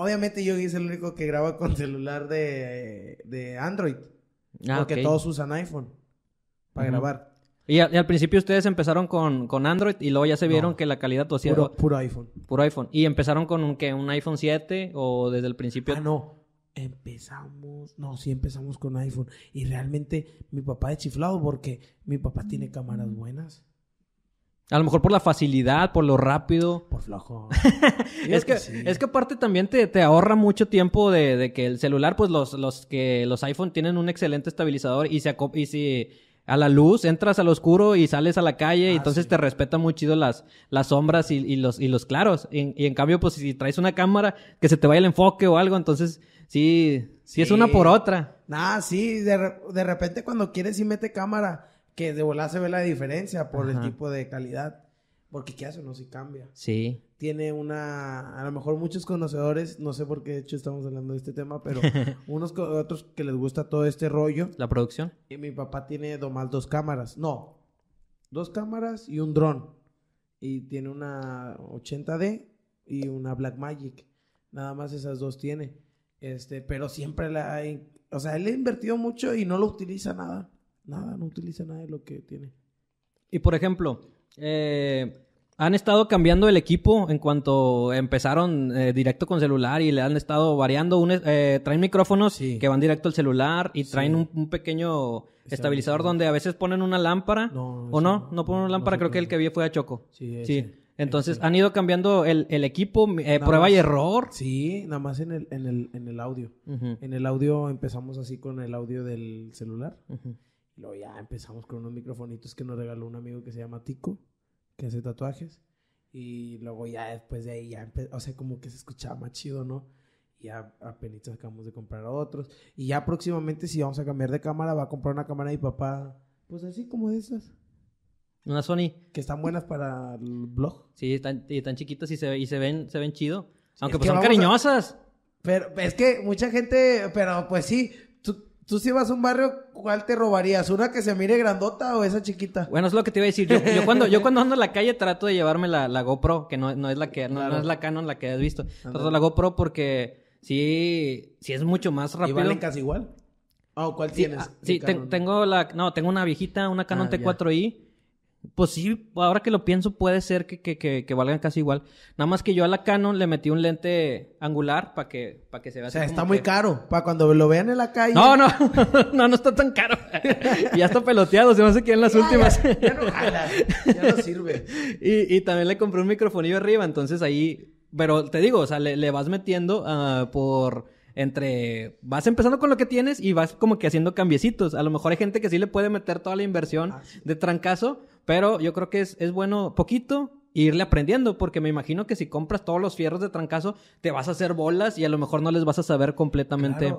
Obviamente yo es el único que graba con celular de, de Android. Ah, porque todos usan iPhone para grabar. Y, al principio ustedes empezaron con, con, Android y luego ya se vieron que la calidad o puro, iPhone. Puro iPhone. ¿Y empezaron con un, un iPhone 7 o desde el principio? Ah, no. Empezamos, no, sí empezamos con iPhone. Y realmente mi papá es chiflado porque mi papá tiene cámaras buenas. A lo mejor por la facilidad, por lo rápido. Por flojo. es, que, es que aparte también te, te ahorra mucho tiempo de, de, que el celular, pues los, los que los iPhone tienen un excelente estabilizador y, se, y si a la luz entras al oscuro y sales a la calle, y ah, entonces te respeta muy chido las, las sombras y, los, y los claros. Y, en cambio, pues si traes una cámara que se te vaya el enfoque o algo, entonces sí, sí, es una por otra. Ah, sí, de, de repente cuando quieres y mete cámara que de volar se ve la diferencia por el tipo de calidad. Porque qué hace, no si cambia. Sí. Tiene una, a lo mejor muchos conocedores, no sé por qué de hecho estamos hablando de este tema, pero unos otros que les gusta todo este rollo. La producción. Y mi papá tiene nomás dos cámaras, no, dos cámaras y un dron. Y tiene una 80D y una Blackmagic. Nada más esas dos tiene. Este, pero siempre la, o sea, él ha invertido mucho y no lo utiliza nada. Nada, no utiliza nada de lo que tiene. Y por ejemplo, eh, han estado cambiando el equipo en cuanto empezaron eh, directo con celular y le han estado variando. Un, eh, traen micrófonos que van directo al celular y traen un, pequeño estabilizador donde a veces ponen una lámpara. No, ¿O no? No, ponen una lámpara, creo que el que vi fue a Choco. Sí, sí. Entonces han ido cambiando el, equipo, prueba y error. Sí, nada más en el, audio. En el audio empezamos así con el audio del celular luego ya empezamos con unos microfonitos que nos regaló un amigo que se llama Tico, que hace tatuajes. Y luego ya después de ahí, ya o sea, como que se escuchaba más chido, ¿no? Y ya apenas acabamos de comprar otros. Y ya próximamente, si vamos a cambiar de cámara, va a comprar una cámara de mi papá, pues así como de esas. Una Sony. Que están buenas para el blog. Sí, están, y chiquitas y se, y ven, se ven chido. Aunque pues son cariñosas. Pero es que mucha gente, pero pues sí, Tú si vas a un barrio, ¿cuál te robarías? ¿Una que se mire grandota o esa chiquita? Bueno, es lo que te iba a decir. Yo, cuando, yo cuando ando en la calle trato de llevarme la, la GoPro, que no, es la que, es la Canon la que has visto. la GoPro porque sí, sí es mucho más rápido. ¿Y valen casi igual? Ah, o ¿cuál tienes? Ah, sí, tengo la, no, tengo una viejita, una Canon ah, T4i. Pues sí, ahora que lo pienso, puede ser que, valgan casi igual. Nada más que yo a la Canon le metí un lente angular para que, para que se vea. O sea, está muy caro. Para cuando lo vean en la calle. No, no, no, no está tan caro. ya está peloteado, se me hace que en las últimas. Ya, no jala, ya no sirve. y, también le compré un microfonillo arriba, entonces ahí. Pero te digo, o sea, le, vas metiendo ah, por entre vas empezando con lo que tienes y vas como que haciendo cambiecitos. A lo mejor hay gente que sí le puede meter toda la inversión ah, de trancazo pero yo creo que es, es bueno poquito irle aprendiendo, porque me imagino que si compras todos los fierros de trancazo, te vas a hacer bolas y a lo mejor no les vas a saber completamente.